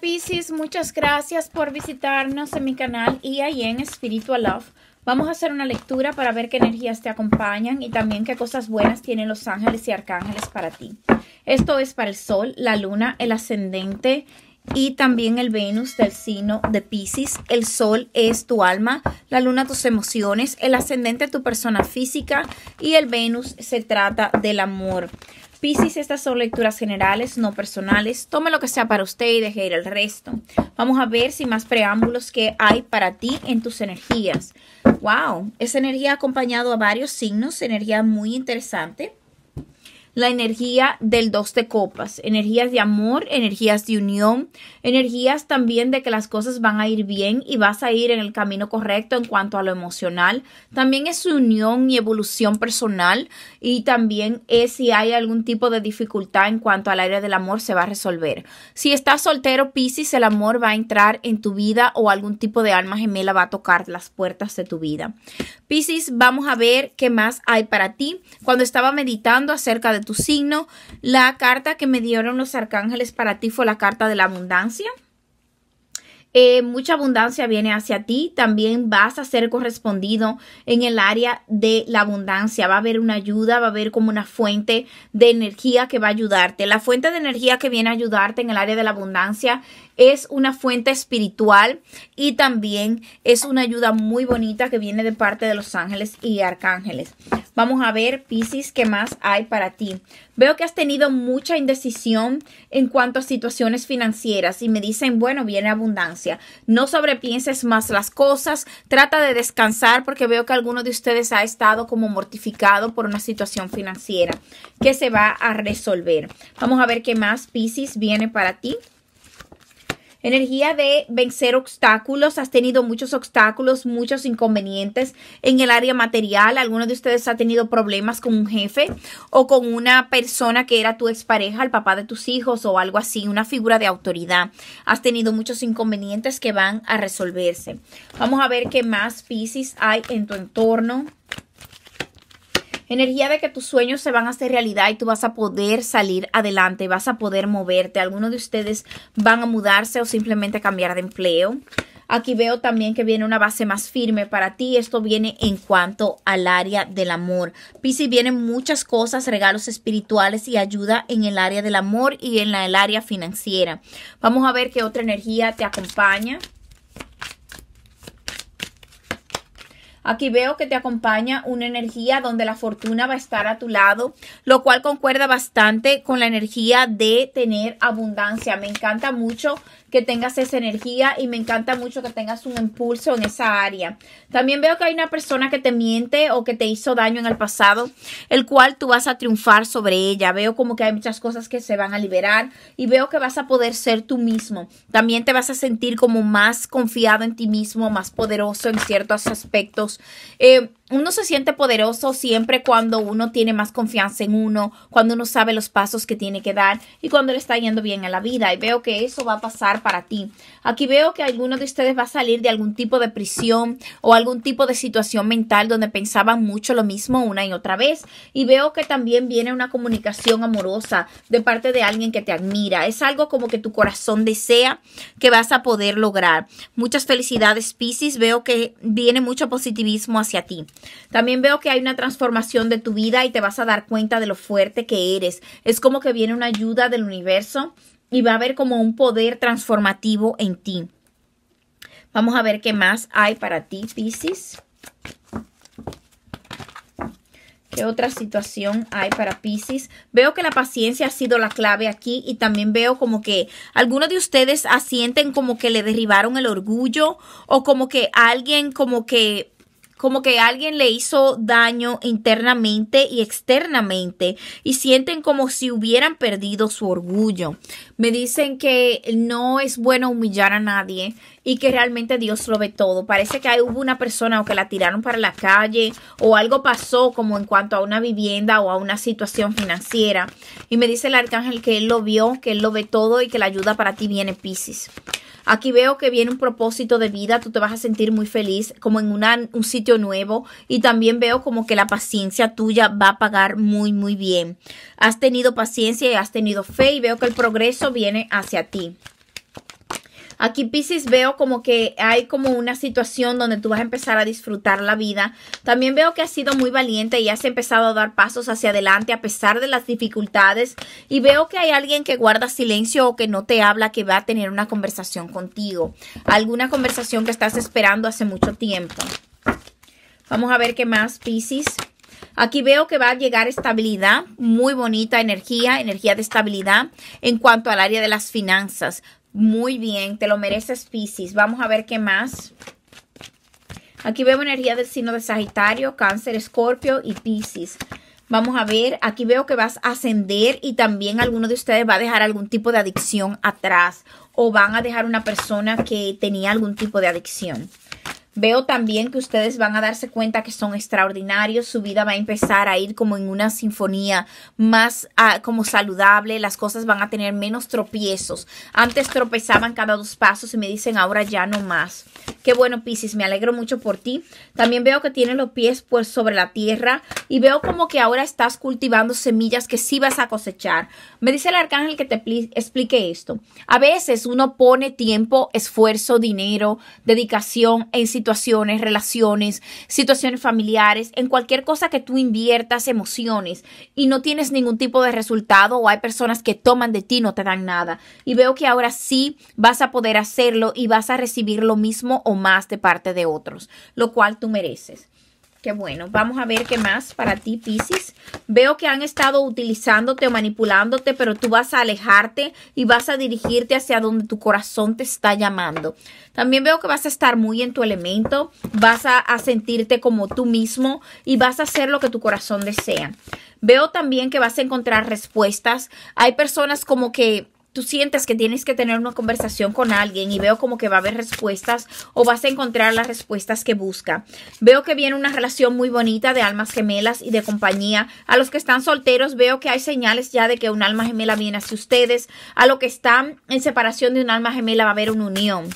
Pisces, muchas gracias por visitarnos en mi canal y ahí en Spiritual Love. Vamos a hacer una lectura para ver qué energías te acompañan y también qué cosas buenas tienen los ángeles y arcángeles para ti. Esto es para el Sol, la Luna, el Ascendente y también el Venus del signo de Pisces. El Sol es tu alma, la Luna tus emociones, el Ascendente tu persona física y el Venus se trata del amor. Piscis, estas son lecturas generales, no personales. Tome lo que sea para usted y deje ir el resto. Vamos a ver si más preámbulos que hay para ti en tus energías. ¡Wow! Esa energía ha acompañado a varios signos, energía muy interesante la energía del dos de copas, energías de amor, energías de unión, energías también de que las cosas van a ir bien y vas a ir en el camino correcto en cuanto a lo emocional. También es unión y evolución personal y también es si hay algún tipo de dificultad en cuanto al área del amor se va a resolver. Si estás soltero, Piscis, el amor va a entrar en tu vida o algún tipo de alma gemela va a tocar las puertas de tu vida. Piscis, vamos a ver qué más hay para ti. Cuando estaba meditando acerca de tu signo. La carta que me dieron los arcángeles para ti fue la carta de la abundancia. Eh, mucha abundancia viene hacia ti. También vas a ser correspondido en el área de la abundancia. Va a haber una ayuda, va a haber como una fuente de energía que va a ayudarte. La fuente de energía que viene a ayudarte en el área de la abundancia es una fuente espiritual y también es una ayuda muy bonita que viene de parte de los ángeles y arcángeles. Vamos a ver, Pisces, qué más hay para ti. Veo que has tenido mucha indecisión en cuanto a situaciones financieras y me dicen, bueno, viene abundancia. No sobrepienses más las cosas, trata de descansar porque veo que alguno de ustedes ha estado como mortificado por una situación financiera que se va a resolver. Vamos a ver qué más, Pisces, viene para ti energía de vencer obstáculos. Has tenido muchos obstáculos, muchos inconvenientes en el área material. Algunos de ustedes ha tenido problemas con un jefe o con una persona que era tu expareja, el papá de tus hijos o algo así, una figura de autoridad. Has tenido muchos inconvenientes que van a resolverse. Vamos a ver qué más Pisces hay en tu entorno energía de que tus sueños se van a hacer realidad y tú vas a poder salir adelante, vas a poder moverte. Algunos de ustedes van a mudarse o simplemente cambiar de empleo. Aquí veo también que viene una base más firme para ti. Esto viene en cuanto al área del amor. Piscis, vienen muchas cosas, regalos espirituales y ayuda en el área del amor y en la, el área financiera. Vamos a ver qué otra energía te acompaña. Aquí veo que te acompaña una energía donde la fortuna va a estar a tu lado, lo cual concuerda bastante con la energía de tener abundancia. Me encanta mucho que tengas esa energía y me encanta mucho que tengas un impulso en esa área. También veo que hay una persona que te miente o que te hizo daño en el pasado, el cual tú vas a triunfar sobre ella. Veo como que hay muchas cosas que se van a liberar y veo que vas a poder ser tú mismo. También te vas a sentir como más confiado en ti mismo, más poderoso en ciertos aspectos eh, uno se siente poderoso siempre cuando uno tiene más confianza en uno, cuando uno sabe los pasos que tiene que dar y cuando le está yendo bien a la vida. Y veo que eso va a pasar para ti. Aquí veo que alguno de ustedes va a salir de algún tipo de prisión o algún tipo de situación mental donde pensaban mucho lo mismo una y otra vez. Y veo que también viene una comunicación amorosa de parte de alguien que te admira. Es algo como que tu corazón desea que vas a poder lograr. Muchas felicidades, Pisces. Veo que viene mucho positivismo hacia ti. También veo que hay una transformación de tu vida y te vas a dar cuenta de lo fuerte que eres. Es como que viene una ayuda del universo y va a haber como un poder transformativo en ti. Vamos a ver qué más hay para ti, Pisces. ¿Qué otra situación hay para Pisces? Veo que la paciencia ha sido la clave aquí y también veo como que algunos de ustedes asienten como que le derribaron el orgullo o como que alguien como que como que alguien le hizo daño internamente y externamente y sienten como si hubieran perdido su orgullo. Me dicen que no es bueno humillar a nadie y que realmente Dios lo ve todo. Parece que hubo una persona o que la tiraron para la calle o algo pasó como en cuanto a una vivienda o a una situación financiera. Y me dice el arcángel que él lo vio, que él lo ve todo y que la ayuda para ti viene Pisces. Aquí veo que viene un propósito de vida, tú te vas a sentir muy feliz, como en un sitio nuevo. Y también veo como que la paciencia tuya va a pagar muy, muy bien. Has tenido paciencia y has tenido fe y veo que el progreso viene hacia ti. Aquí Pisces veo como que hay como una situación donde tú vas a empezar a disfrutar la vida. También veo que has sido muy valiente y has empezado a dar pasos hacia adelante a pesar de las dificultades. Y veo que hay alguien que guarda silencio o que no te habla, que va a tener una conversación contigo. Alguna conversación que estás esperando hace mucho tiempo. Vamos a ver qué más, Pisces. Aquí veo que va a llegar estabilidad, muy bonita energía, energía de estabilidad en cuanto al área de las finanzas. Muy bien, te lo mereces Pisces. Vamos a ver qué más. Aquí veo energía del signo de Sagitario, Cáncer, Escorpio y Pisces. Vamos a ver, aquí veo que vas a ascender y también alguno de ustedes va a dejar algún tipo de adicción atrás o van a dejar una persona que tenía algún tipo de adicción. Veo también que ustedes van a darse cuenta que son extraordinarios, su vida va a empezar a ir como en una sinfonía más ah, como saludable, las cosas van a tener menos tropiezos. Antes tropezaban cada dos pasos y me dicen ahora ya no más. Qué bueno, Piscis, me alegro mucho por ti. También veo que tienes los pies pues sobre la tierra y veo como que ahora estás cultivando semillas que sí vas a cosechar. Me dice el arcángel que te explique esto. A veces uno pone tiempo, esfuerzo, dinero, dedicación en situaciones situaciones, relaciones, situaciones familiares, en cualquier cosa que tú inviertas emociones y no tienes ningún tipo de resultado o hay personas que toman de ti, no te dan nada. Y veo que ahora sí vas a poder hacerlo y vas a recibir lo mismo o más de parte de otros, lo cual tú mereces. Qué bueno. Vamos a ver qué más para ti, Pisces. Veo que han estado utilizándote o manipulándote, pero tú vas a alejarte y vas a dirigirte hacia donde tu corazón te está llamando. También veo que vas a estar muy en tu elemento, vas a, a sentirte como tú mismo y vas a hacer lo que tu corazón desea. Veo también que vas a encontrar respuestas. Hay personas como que tú sientes que tienes que tener una conversación con alguien y veo como que va a haber respuestas o vas a encontrar las respuestas que busca. Veo que viene una relación muy bonita de almas gemelas y de compañía. A los que están solteros veo que hay señales ya de que un alma gemela viene hacia ustedes. A los que están en separación de un alma gemela va a haber una unión.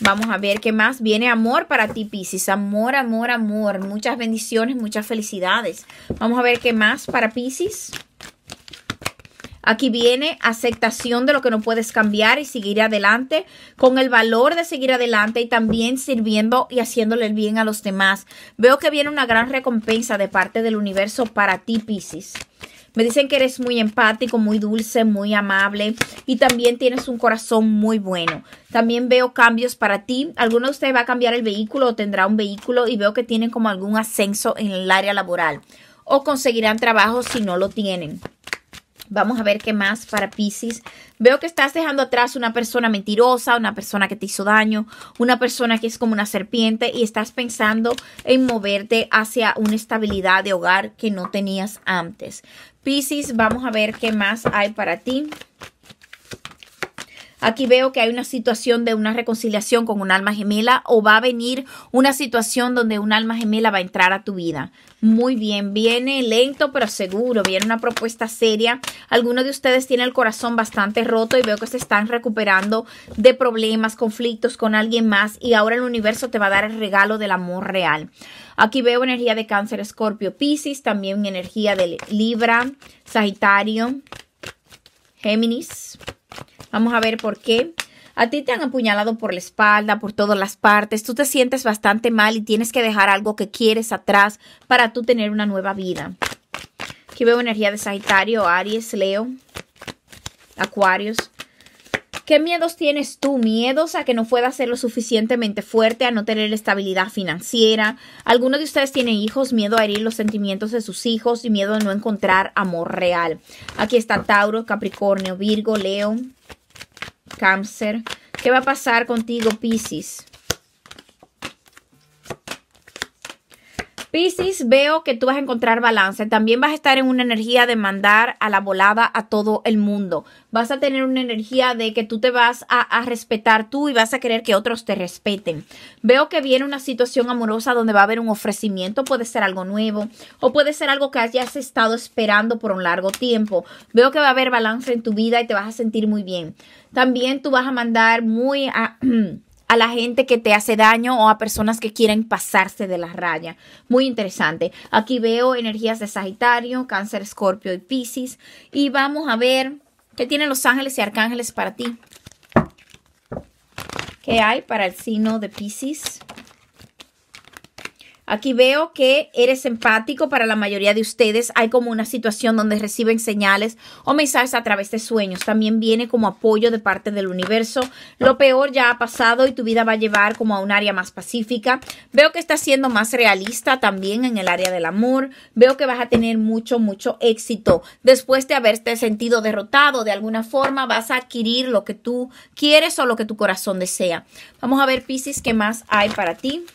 Vamos a ver qué más. Viene amor para ti, Pisces. Amor, amor, amor. Muchas bendiciones, muchas felicidades. Vamos a ver qué más para Pisces. Aquí viene aceptación de lo que no puedes cambiar y seguir adelante con el valor de seguir adelante y también sirviendo y haciéndole el bien a los demás. Veo que viene una gran recompensa de parte del universo para ti, Pisces. Me dicen que eres muy empático, muy dulce, muy amable y también tienes un corazón muy bueno. También veo cambios para ti. Alguno de ustedes va a cambiar el vehículo o tendrá un vehículo y veo que tienen como algún ascenso en el área laboral o conseguirán trabajo si no lo tienen. Vamos a ver qué más para Pisces. Veo que estás dejando atrás una persona mentirosa, una persona que te hizo daño, una persona que es como una serpiente y estás pensando en moverte hacia una estabilidad de hogar que no tenías antes. Pisces, vamos a ver qué más hay para ti. Aquí veo que hay una situación de una reconciliación con un alma gemela o va a venir una situación donde un alma gemela va a entrar a tu vida. Muy bien, viene lento pero seguro, viene una propuesta seria. Algunos de ustedes tienen el corazón bastante roto y veo que se están recuperando de problemas, conflictos con alguien más y ahora el universo te va a dar el regalo del amor real. Aquí veo energía de cáncer, escorpio, piscis, también energía de libra, sagitario, géminis. Vamos a ver por qué. A ti te han apuñalado por la espalda, por todas las partes, tú te sientes bastante mal y tienes que dejar algo que quieres atrás para tú tener una nueva vida. Aquí veo energía de Sagitario, Aries, Leo, Acuarios. ¿Qué miedos tienes tú? Miedos a que no puedas ser lo suficientemente fuerte, a no tener estabilidad financiera. Algunos de ustedes tienen hijos, miedo a herir los sentimientos de sus hijos y miedo a no encontrar amor real. Aquí está Tauro, Capricornio, Virgo, Leo, cáncer. ¿Qué va a pasar contigo, Pisces? Piscis, veo que tú vas a encontrar balance. También vas a estar en una energía de mandar a la volada a todo el mundo. Vas a tener una energía de que tú te vas a, a respetar tú y vas a querer que otros te respeten. Veo que viene una situación amorosa donde va a haber un ofrecimiento. Puede ser algo nuevo o puede ser algo que hayas estado esperando por un largo tiempo. Veo que va a haber balance en tu vida y te vas a sentir muy bien. También tú vas a mandar muy a... a la gente que te hace daño o a personas que quieren pasarse de la raya. Muy interesante. Aquí veo energías de Sagitario, Cáncer, Escorpio y Pisces. Y vamos a ver qué tienen los ángeles y arcángeles para ti. ¿Qué hay para el signo de Pisces? Aquí veo que eres empático para la mayoría de ustedes. Hay como una situación donde reciben señales o mensajes a través de sueños. También viene como apoyo de parte del universo. Lo peor ya ha pasado y tu vida va a llevar como a un área más pacífica. Veo que estás siendo más realista también en el área del amor. Veo que vas a tener mucho, mucho éxito. Después de haberte sentido derrotado de alguna forma, vas a adquirir lo que tú quieres o lo que tu corazón desea. Vamos a ver, Pisces, qué más hay para ti.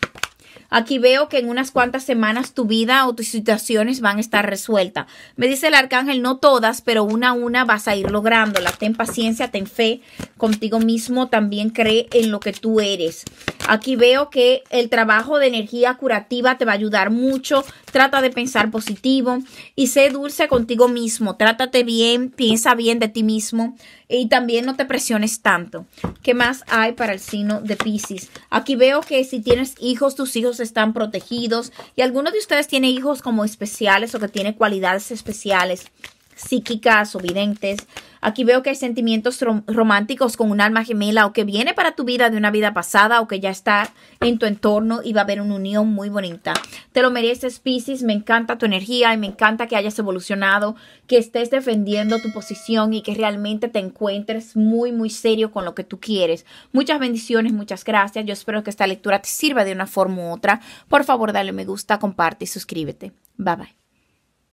Aquí veo que en unas cuantas semanas tu vida o tus situaciones van a estar resueltas. Me dice el arcángel, no todas, pero una a una vas a ir lográndola. Ten paciencia, ten fe contigo mismo, también cree en lo que tú eres. Aquí veo que el trabajo de energía curativa te va a ayudar mucho. Trata de pensar positivo y sé dulce contigo mismo. Trátate bien, piensa bien de ti mismo y también no te presiones tanto. ¿Qué más hay para el signo de Pisces? Aquí veo que si tienes hijos, tus hijos están protegidos y algunos de ustedes tiene hijos como especiales o que tiene cualidades especiales psíquicas o videntes. Aquí veo que hay sentimientos románticos con un alma gemela o que viene para tu vida de una vida pasada o que ya está en tu entorno y va a haber una unión muy bonita. Te lo mereces, Pisces. Me encanta tu energía y me encanta que hayas evolucionado, que estés defendiendo tu posición y que realmente te encuentres muy, muy serio con lo que tú quieres. Muchas bendiciones, muchas gracias. Yo espero que esta lectura te sirva de una forma u otra. Por favor, dale me gusta, comparte y suscríbete. Bye bye.